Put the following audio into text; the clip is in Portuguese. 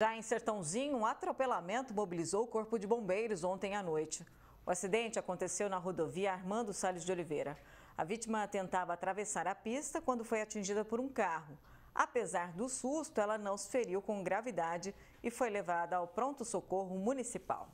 Já em Sertãozinho, um atropelamento mobilizou o Corpo de Bombeiros ontem à noite. O acidente aconteceu na rodovia Armando Salles de Oliveira. A vítima tentava atravessar a pista quando foi atingida por um carro. Apesar do susto, ela não se feriu com gravidade e foi levada ao pronto-socorro municipal.